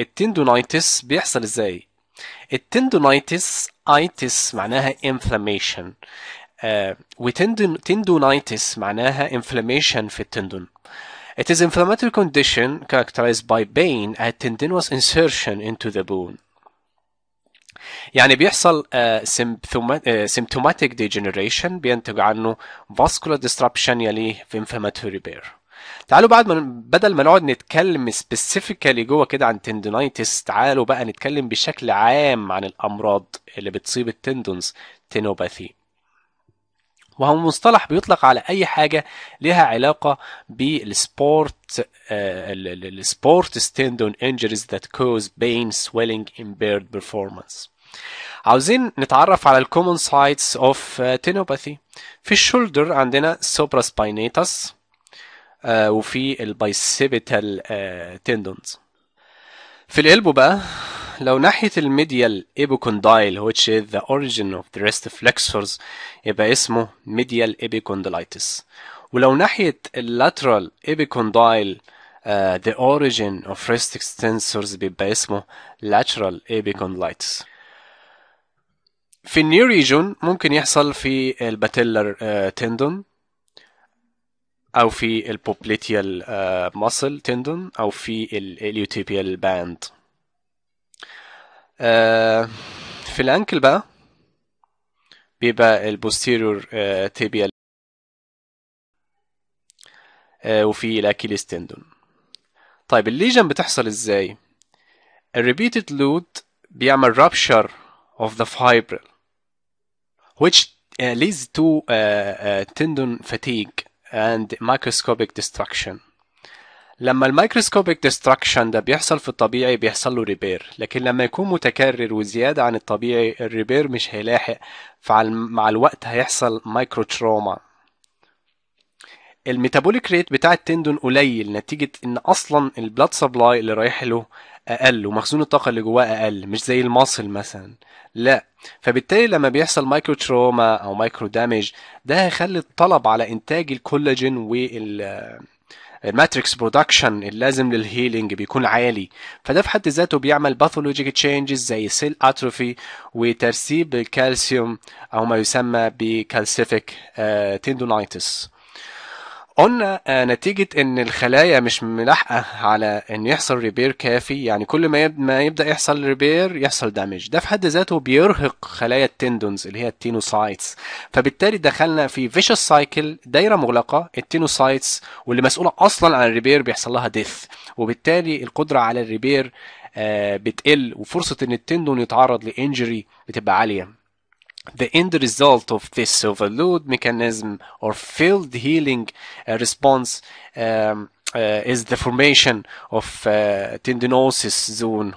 التندونايتس بيحصل ازاي التندونايتس ايتس معناها inflammation و وتندونايتس معناها inflammation في التندون It is inflammatory condition characterized by pain at tendinous insertion into the bone. يعني بيحصل symptomatic degeneration بينتج عنه vascular disruption يليه inflammatory repair. تعالوا بعد ما بدل ما نقعد نتكلم سبيسيفيكالي جوه كده عن تندونايتس تعالوا بقى نتكلم بشكل عام عن الامراض اللي بتصيب التندونز تينوباثي وهو مصطلح بيطلق على اي حاجه لها علاقه بالسبورت السبورت ستندون انجريز ذات كوز بين سويلنج امبيرد بيرفورمانس عاوزين نتعرف على الكومون سايتس اوف تينوباثي في الشولدر عندنا سوبرا سباينيتاس آه، وفي البايسيبيتال تندونز آه، في القلب بقى لو ناحية الميديال ايبوكوندايل which is the origin of the rest flexors يبقى اسمه medial epicondylitis ولو ناحية اللاترال ايبيكوندايل Uh, the origin of wrist extensors بيبقى اسمه lateral epicondylitis في النيو ريجون ممكن يحصل في الباتيلر تندون آه، او في البوبليتيال ماسل تندون او في الاليوتيبيال باند uh, في الانكل بقى بيبقى البوستيريور تيبيال uh, uh, وفي الاكيليس تندون طيب الليجن بتحصل ازاي الريبيتد لود بيعمل رابشر of the fibril which uh, leads to uh, uh, tendon fatigue and microscopic destruction لما الميكروسكوبيك ديستركشن ده بيحصل في الطبيعي بيحصل له ريبير لكن لما يكون متكرر وزيادة عن الطبيعي الريبير مش هيلاحق فمع الوقت هيحصل مايكرو تروما الميتابوليك ريت بتاع التندون قليل نتيجه ان اصلا البلاد سبلاي اللي رايح له اقل ومخزون الطاقه اللي جواه اقل مش زي الماسل مثلا لا فبالتالي لما بيحصل مايكرو تروما او مايكرو دامج ده هيخلي الطلب على انتاج الكولاجين وال الماتريكس برودكشن اللازم للهيلينج بيكون عالي فده في حد ذاته بيعمل باثولوجيك تشينجز زي سيل اتروفي وترسيب الكالسيوم او ما يسمى بكالسيفيك آه، تندونايتس قلنا آه، نتيجة ان الخلايا مش ملاحقة على ان يحصل ريبير كافي يعني كل ما ما يبدأ يحصل ريبير يحصل دامج ده في حد ذاته بيرهق خلايا التندونز اللي هي التينوسايتس فبالتالي دخلنا في فيشس سايكل دايرة مغلقة التينوسايتس واللي مسؤولة اصلا عن الريبير بيحصل لها ديث وبالتالي القدرة على الريبير آه، بتقل وفرصة ان التندون يتعرض لانجري بتبقى عالية The end result of this overload mechanism or failed healing uh, response um, uh, is the formation of uh, tendinosis zone.